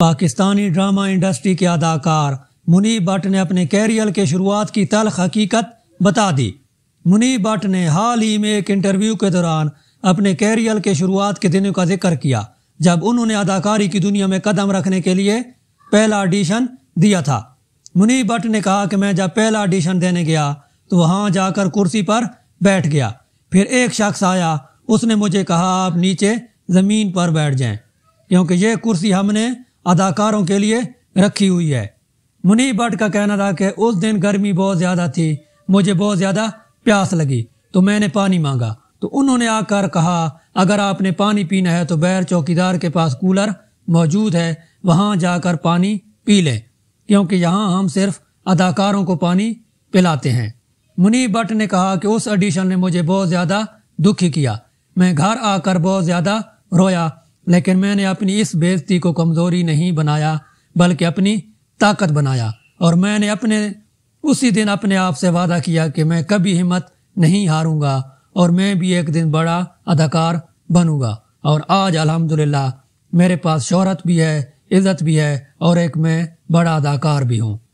Pakistani drama industry के अदाकार मुनीब भट्ट ने अपने कैरियर के शुरुआत की तलख हकीकत बता दी मुनीब भट्ट ने हाल ही में एक इंटरव्यू के दौरान अपने कैरियर के शुरुआत के दिनों का जिक्र किया जब उन्होंने अदाकारी की दुनिया में कदम रखने के लिए पहला ऑडिशन दिया था मुनीब भट्ट ने कहा कि मैं जब पहला ऑडिशन देने गया तो वहां जाकर कुर्सी पर बैठ गया फिर एक शख्स आया उसने मुझे कहा आप नीचे ज़मीन पर बैठ जाए क्योंकि ये कुर्सी हमने अदाकारों के लिए रखी हुई है मुनीब भट्ट का कहना था कि उस दिन गर्मी बहुत ज़्यादा थी मुझे बहुत ज़्यादा प्यास लगी तो मैंने पानी मांगा तो उन्होंने आकर कहा अगर आपने पानी पीना है तो बैर चौकीदार के पास कूलर मौजूद है वहां जाकर पानी पी लें क्योंकि यहाँ हम सिर्फ अदाकारों को पानी पिलाते हैं मुनीब भट्ट ने कहा कि उस एडिशन ने मुझे बहुत ज़्यादा दुखी किया मैं घर आकर बहुत ज़्यादा रोया लेकिन मैंने अपनी इस बेजती को कमज़ोरी नहीं बनाया बल्कि अपनी ताकत बनाया और मैंने अपने उसी दिन अपने आप से वादा किया कि मैं कभी हिम्मत नहीं हारूंगा और मैं भी एक दिन बड़ा अदाकार बनूंगा और आज अल्हम्दुलिल्लाह मेरे पास शोहरत भी है इज़्ज़त भी है और एक मैं बड़ा अदाकार भी हूँ